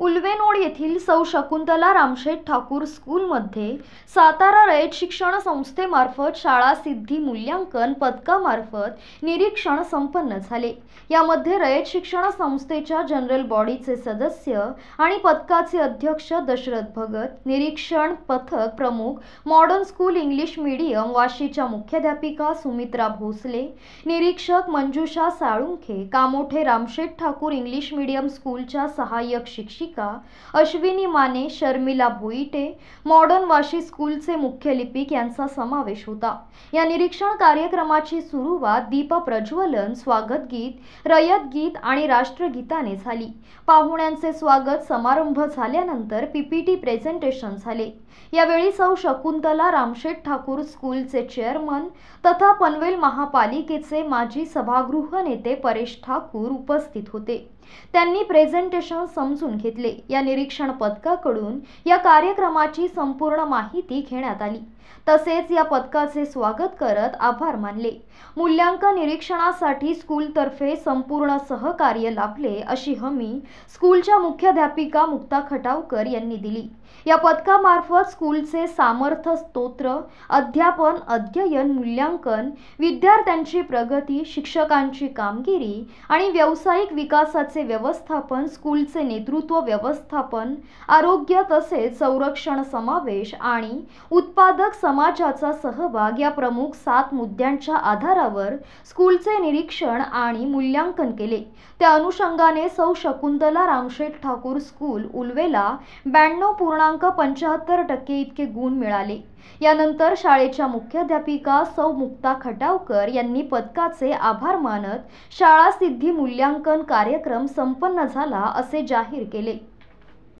उल्वेनोड येथील सौ शकुंतला रामशेठ ठाकूर स्कूलमध्ये सातारा रयत शिक्षण संस्थेमार्फत शाळा सिद्धी मूल्यांकन पदकामार्फत निरीक्षण संपन्न झाले यामध्ये रयत शिक्षण संस्थेच्या जनरल बॉडीचे सदस्य आणि पथकाचे अध्यक्ष दशरथ भगत निरीक्षण पथक प्रमुख मॉडर्न स्कूल इंग्लिश मीडियम वाशीच्या मुख्याध्यापिका सुमित्रा भोसले निरीक्षक मंजुषा साळुंखे कामोठे रामशेठ ठाकूर इंग्लिश मीडियम स्कूलच्या सहाय्यक शिक्षक शिक्षिका अश्विनी माने शर्मिला बोईटे मॉडर्न वाशी स्कूलचे मुख्य लिपिक यांचा समावेश होता या निरीक्षण कार्यक्रमाची सुरुवात दीप प्रज्वलन स्वागत गीत रयत गीत आणि राष्ट्रगीताने झाली पाहुण्यांचे स्वागत समारंभ झाल्यानंतर पीपीटी प्रेझेंटेशन झाले यावेळी सौ शकुंतला रामशेठ ठाकूर स्कूलचे चेअरमन तथा पनवेल महापालिकेचे माजी सभागृह नेते परेश ठाकूर उपस्थित होते त्यांनी प्रेझेंटेशन समजून घेतले घेतले या निरीक्षण पथकाकडून या कार्यक्रमाची संपूर्ण माहिती घेण्यात आली तसेच या पथकाचे स्वागत करत आभार मानले मूल्यांकन निरीक्षणासाठी स्कूलतर्फे संपूर्ण सहकार्य लाभले अशी हमी स्कूलच्या मुख्याध्यापिका मुक्ता खटावकर यांनी दिली या पथकामार्फत स्कूलचे सामर्थ्य स्तोत्र अध्यापन अध्ययन मूल्यांकन विद्यार्थ्यांची प्रगती शिक्षकांची कामगिरी आणि व्यावसायिक विकासाचे व्यवस्थापन स्कूलचे नेतृत्व व्यवस्थापन आरोग्य तसेच संरक्षण समावेश आणि उत्पादक समाजाचा सहभाग या प्रमुख सात मुद्द्यांच्या आधारावर स्कूलचे निरीक्षण आणि मूल्यांकन केले त्या अनुषंगाने सौ शकुंतला रामशेठ ठाकूर स्कूल उलवेला ब्याण्णव पूर्णांक पंचाहत्तर टक्के इतके गुण मिळाले यानंतर शाळेच्या मुख्याध्यापिका सौ मुक्ता खटावकर यांनी पदकाचे आभार मानत शाळा सिद्धी मूल्यांकन कार्यक्रम संपन्न झाला असे जाहीर केले